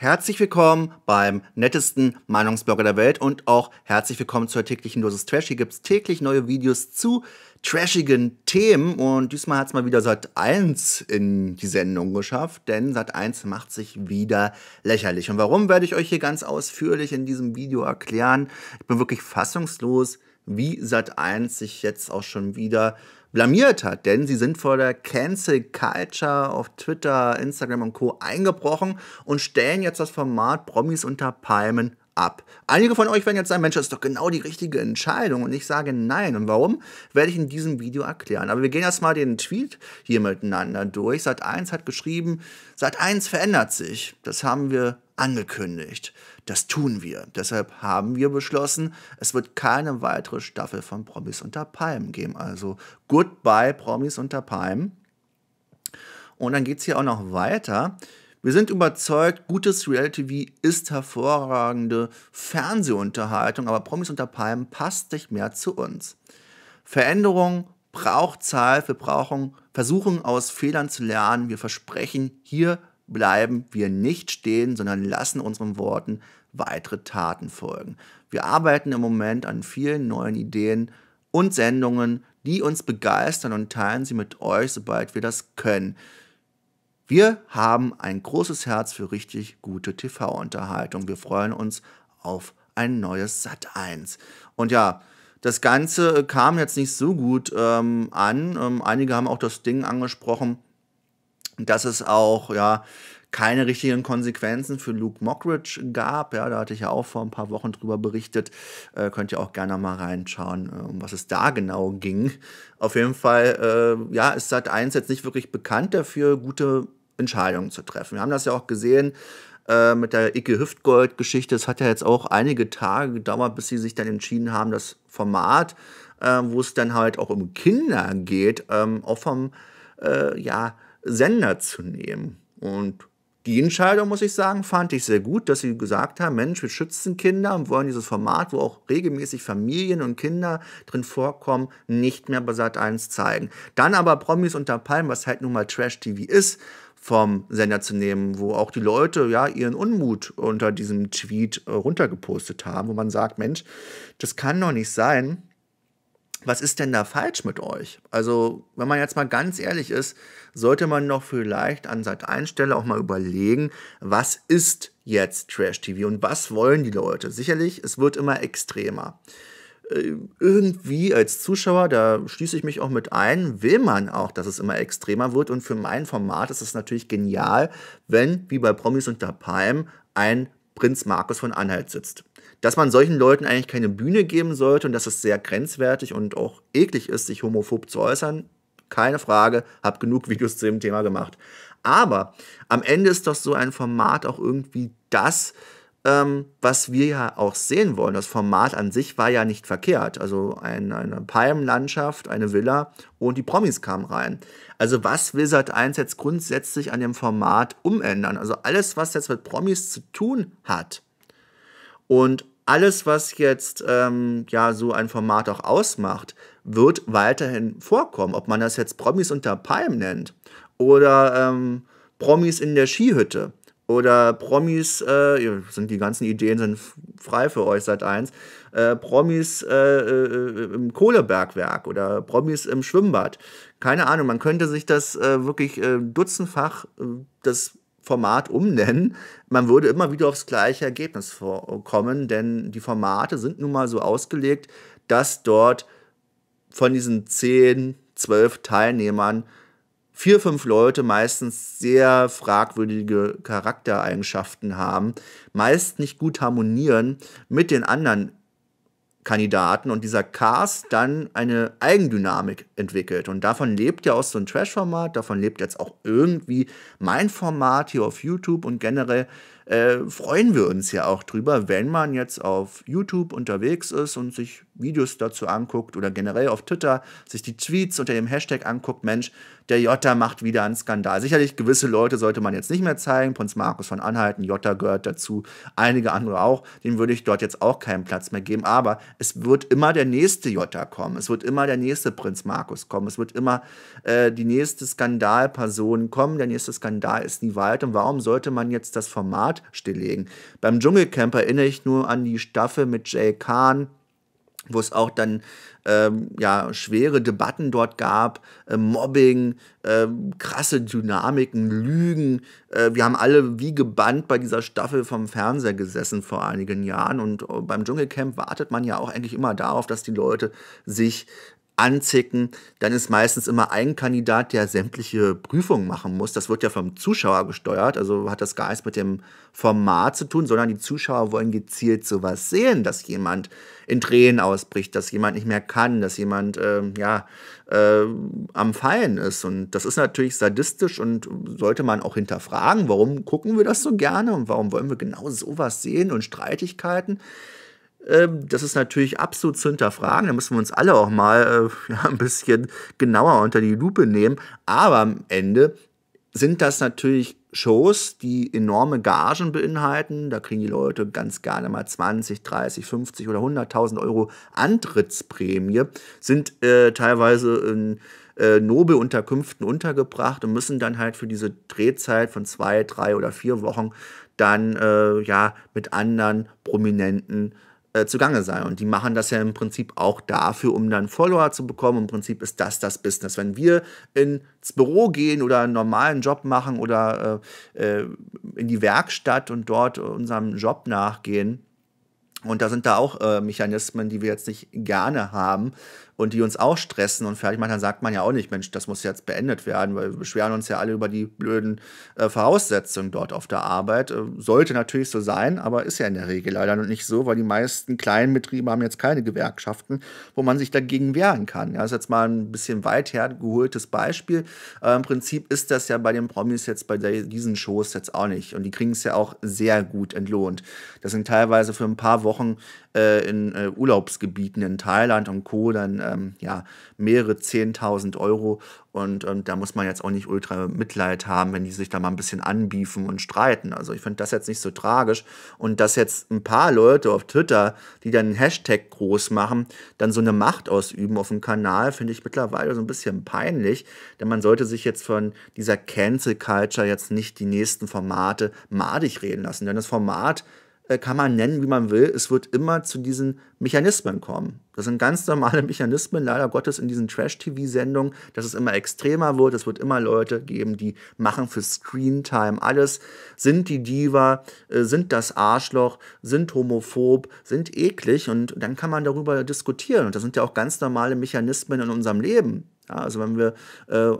Herzlich willkommen beim nettesten Meinungsblogger der Welt und auch herzlich willkommen zur täglichen Dosis Trash. Hier gibt es täglich neue Videos zu trashigen Themen und diesmal hat es mal wieder Sat 1 in die Sendung geschafft, denn Sat 1 macht sich wieder lächerlich. Und warum werde ich euch hier ganz ausführlich in diesem Video erklären. Ich bin wirklich fassungslos, wie Sat1 sich jetzt auch schon wieder blamiert hat, denn sie sind vor der Cancel Culture auf Twitter, Instagram und Co. eingebrochen und stellen jetzt das Format Promis unter Palmen ab. Einige von euch werden jetzt sagen, Mensch, das ist doch genau die richtige Entscheidung und ich sage nein. Und warum, werde ich in diesem Video erklären. Aber wir gehen erstmal den Tweet hier miteinander durch. Sat1 hat geschrieben, Sat1 verändert sich. Das haben wir angekündigt. Das tun wir. Deshalb haben wir beschlossen, es wird keine weitere Staffel von Promis unter Palmen geben. Also goodbye Promis unter Palmen. Und dann geht es hier auch noch weiter. Wir sind überzeugt, gutes Reality TV ist hervorragende Fernsehunterhaltung, aber Promis unter Palmen passt nicht mehr zu uns. Veränderung braucht Zeit, wir brauchen Versuchen aus Fehlern zu lernen. Wir versprechen hier bleiben wir nicht stehen, sondern lassen unseren Worten weitere Taten folgen. Wir arbeiten im Moment an vielen neuen Ideen und Sendungen, die uns begeistern und teilen sie mit euch, sobald wir das können. Wir haben ein großes Herz für richtig gute TV-Unterhaltung. Wir freuen uns auf ein neues Sat 1. Und ja, das Ganze äh, kam jetzt nicht so gut ähm, an. Ähm, einige haben auch das Ding angesprochen, dass es auch, ja, keine richtigen Konsequenzen für Luke Mockridge gab. Ja, da hatte ich ja auch vor ein paar Wochen drüber berichtet. Äh, könnt ihr auch gerne mal reinschauen, äh, um was es da genau ging. Auf jeden Fall, äh, ja, ist sat eins jetzt nicht wirklich bekannt dafür, gute Entscheidungen zu treffen. Wir haben das ja auch gesehen äh, mit der Icke Hüftgold-Geschichte. Es hat ja jetzt auch einige Tage gedauert, bis sie sich dann entschieden haben, das Format, äh, wo es dann halt auch um Kinder geht, ähm, auch vom, äh, ja, Sender zu nehmen. Und die Entscheidung, muss ich sagen, fand ich sehr gut, dass sie gesagt haben, Mensch, wir schützen Kinder und wollen dieses Format, wo auch regelmäßig Familien und Kinder drin vorkommen, nicht mehr bei Sat1 zeigen. Dann aber Promis unter Palmen, was halt nun mal Trash-TV ist, vom Sender zu nehmen, wo auch die Leute ja ihren Unmut unter diesem Tweet äh, runtergepostet haben, wo man sagt, Mensch, das kann doch nicht sein, was ist denn da falsch mit euch? Also, wenn man jetzt mal ganz ehrlich ist, sollte man noch vielleicht an Sat Stelle auch mal überlegen, was ist jetzt Trash TV und was wollen die Leute? Sicherlich, es wird immer extremer. Äh, irgendwie als Zuschauer, da schließe ich mich auch mit ein, will man auch, dass es immer extremer wird. Und für mein Format ist es natürlich genial, wenn, wie bei Promis unter Palm, ein Prinz Markus von Anhalt sitzt. Dass man solchen Leuten eigentlich keine Bühne geben sollte und dass es sehr grenzwertig und auch eklig ist, sich homophob zu äußern, keine Frage, hab genug Videos zu dem Thema gemacht. Aber am Ende ist doch so ein Format auch irgendwie das, ähm, was wir ja auch sehen wollen. Das Format an sich war ja nicht verkehrt. Also ein, eine Palmenlandschaft, eine Villa und die Promis kamen rein. Also was will Sat 1 jetzt grundsätzlich an dem Format umändern? Also alles, was jetzt mit Promis zu tun hat und alles, was jetzt ähm, ja so ein Format auch ausmacht, wird weiterhin vorkommen. Ob man das jetzt Promis unter Palmen nennt oder ähm, Promis in der Skihütte oder Promis, äh, sind die ganzen Ideen sind frei für euch seit eins, äh, Promis äh, äh im Kohlebergwerk oder Promis im Schwimmbad. Keine Ahnung, man könnte sich das äh, wirklich äh, dutzendfach das Format umnennen. Man würde immer wieder aufs gleiche Ergebnis kommen, denn die Formate sind nun mal so ausgelegt, dass dort von diesen 10, 12 Teilnehmern vier, fünf Leute meistens sehr fragwürdige Charaktereigenschaften haben, meist nicht gut harmonieren mit den anderen Kandidaten und dieser Cast dann eine Eigendynamik entwickelt. Und davon lebt ja auch so ein Trash-Format, davon lebt jetzt auch irgendwie mein Format hier auf YouTube und generell äh, freuen wir uns ja auch drüber, wenn man jetzt auf YouTube unterwegs ist und sich Videos dazu anguckt oder generell auf Twitter sich die Tweets unter dem Hashtag anguckt, Mensch, der Jotta macht wieder einen Skandal. Sicherlich gewisse Leute sollte man jetzt nicht mehr zeigen, Prinz Markus von Anhalten, Jotta gehört dazu, einige andere auch, dem würde ich dort jetzt auch keinen Platz mehr geben, aber es wird immer der nächste Jotta kommen, es wird immer der nächste Prinz Markus kommen, es wird immer äh, die nächste Skandalperson kommen, der nächste Skandal ist nie weit und warum sollte man jetzt das Format Format stilllegen. Beim Dschungelcamp erinnere ich nur an die Staffel mit Jay Kahn, wo es auch dann ähm, ja, schwere Debatten dort gab, äh, Mobbing, äh, krasse Dynamiken, Lügen. Äh, wir haben alle wie gebannt bei dieser Staffel vom Fernseher gesessen vor einigen Jahren und äh, beim Dschungelcamp wartet man ja auch eigentlich immer darauf, dass die Leute sich anzicken. Dann ist meistens immer ein Kandidat, der sämtliche Prüfungen machen muss. Das wird ja vom Zuschauer gesteuert, also hat das gar nichts mit dem Format zu tun, sondern die Zuschauer wollen gezielt sowas sehen, dass jemand in Tränen ausbricht, dass jemand nicht mehr kann, dass jemand äh, ja, äh, am Fallen ist. Und das ist natürlich sadistisch und sollte man auch hinterfragen, warum gucken wir das so gerne und warum wollen wir genau sowas sehen und Streitigkeiten. Ähm, das ist natürlich absolut zu hinterfragen. Da müssen wir uns alle auch mal äh, ja, ein bisschen genauer unter die Lupe nehmen. Aber am Ende sind das natürlich Shows, die enorme Gagen beinhalten. Da kriegen die Leute ganz gerne mal 20, 30, 50 oder 100.000 Euro Antrittsprämie, sind äh, teilweise in äh, Nobelunterkünften untergebracht und müssen dann halt für diese Drehzeit von zwei, drei oder vier Wochen dann äh, ja mit anderen Prominenten äh, äh, zugange sei. Und die machen das ja im Prinzip auch dafür, um dann Follower zu bekommen. Im Prinzip ist das das Business. Wenn wir ins Büro gehen oder einen normalen Job machen oder äh, äh in die Werkstatt und dort unserem Job nachgehen, und da sind da auch äh, Mechanismen, die wir jetzt nicht gerne haben, und die uns auch stressen und fertig machen, dann sagt man ja auch nicht, Mensch, das muss jetzt beendet werden, weil wir beschweren uns ja alle über die blöden äh, Voraussetzungen dort auf der Arbeit. Äh, sollte natürlich so sein, aber ist ja in der Regel leider noch nicht so, weil die meisten kleinen Betriebe haben jetzt keine Gewerkschaften, wo man sich dagegen wehren kann. Ja, das ist jetzt mal ein bisschen weit hergeholtes Beispiel. Äh, Im Prinzip ist das ja bei den Promis jetzt bei der, diesen Shows jetzt auch nicht. Und die kriegen es ja auch sehr gut entlohnt. Das sind teilweise für ein paar Wochen äh, in äh, Urlaubsgebieten in Thailand und Co. dann ähm, ja, mehrere 10.000 Euro. Und ähm, da muss man jetzt auch nicht ultra Mitleid haben, wenn die sich da mal ein bisschen anbiefen und streiten. Also ich finde das jetzt nicht so tragisch. Und dass jetzt ein paar Leute auf Twitter, die dann einen Hashtag groß machen, dann so eine Macht ausüben auf dem Kanal, finde ich mittlerweile so ein bisschen peinlich. Denn man sollte sich jetzt von dieser Cancel Culture jetzt nicht die nächsten Formate madig reden lassen. Denn das Format äh, kann man nennen, wie man will, es wird immer zu diesen Mechanismen kommen. Das sind ganz normale Mechanismen, leider Gottes, in diesen Trash-TV-Sendungen, dass es immer extremer wird. Es wird immer Leute geben, die machen für Screentime alles, sind die Diva, äh, sind das Arschloch, sind homophob, sind eklig und dann kann man darüber diskutieren. Und das sind ja auch ganz normale Mechanismen in unserem Leben. Ja, also wenn wir äh,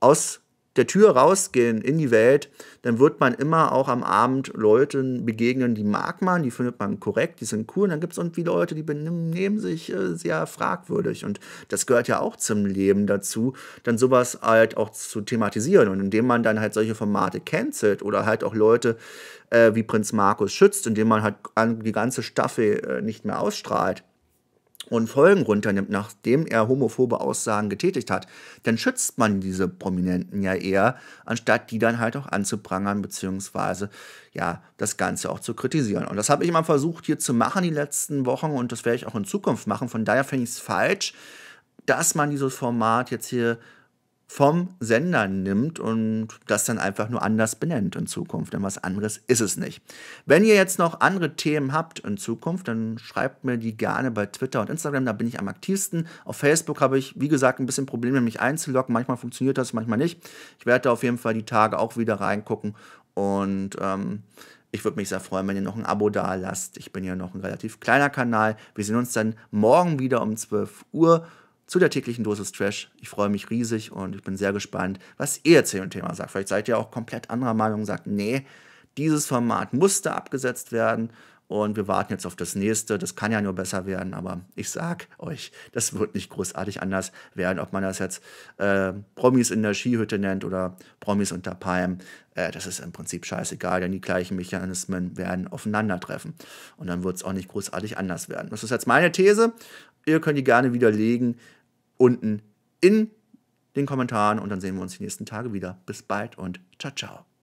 aus der Tür rausgehen in die Welt, dann wird man immer auch am Abend Leuten begegnen, die mag man, die findet man korrekt, die sind cool. Und dann gibt es irgendwie Leute, die benehmen sich äh, sehr fragwürdig. Und das gehört ja auch zum Leben dazu, dann sowas halt auch zu thematisieren. Und indem man dann halt solche Formate cancelt oder halt auch Leute äh, wie Prinz Markus schützt, indem man halt die ganze Staffel äh, nicht mehr ausstrahlt, und Folgen runternimmt, nachdem er homophobe Aussagen getätigt hat, dann schützt man diese Prominenten ja eher, anstatt die dann halt auch anzuprangern, beziehungsweise ja, das Ganze auch zu kritisieren. Und das habe ich mal versucht hier zu machen die letzten Wochen und das werde ich auch in Zukunft machen. Von daher finde ich es falsch, dass man dieses Format jetzt hier vom Sender nimmt und das dann einfach nur anders benennt in Zukunft, denn was anderes ist es nicht. Wenn ihr jetzt noch andere Themen habt in Zukunft, dann schreibt mir die gerne bei Twitter und Instagram, da bin ich am aktivsten. Auf Facebook habe ich, wie gesagt, ein bisschen Probleme, mich einzuloggen. Manchmal funktioniert das, manchmal nicht. Ich werde da auf jeden Fall die Tage auch wieder reingucken und ähm, ich würde mich sehr freuen, wenn ihr noch ein Abo da lasst. Ich bin ja noch ein relativ kleiner Kanal. Wir sehen uns dann morgen wieder um 12 Uhr zu der täglichen Dosis Trash. Ich freue mich riesig und ich bin sehr gespannt, was ihr zu dem Thema sagt. Vielleicht seid ihr auch komplett anderer Meinung und sagt, nee, dieses Format musste abgesetzt werden und wir warten jetzt auf das nächste. Das kann ja nur besser werden, aber ich sag euch, das wird nicht großartig anders werden, ob man das jetzt äh, Promis in der Skihütte nennt oder Promis unter Palmen. Äh, das ist im Prinzip scheißegal, denn die gleichen Mechanismen werden aufeinandertreffen. Und dann wird es auch nicht großartig anders werden. Das ist jetzt meine These. Ihr könnt die gerne widerlegen unten in den Kommentaren und dann sehen wir uns die nächsten Tage wieder. Bis bald und ciao, ciao.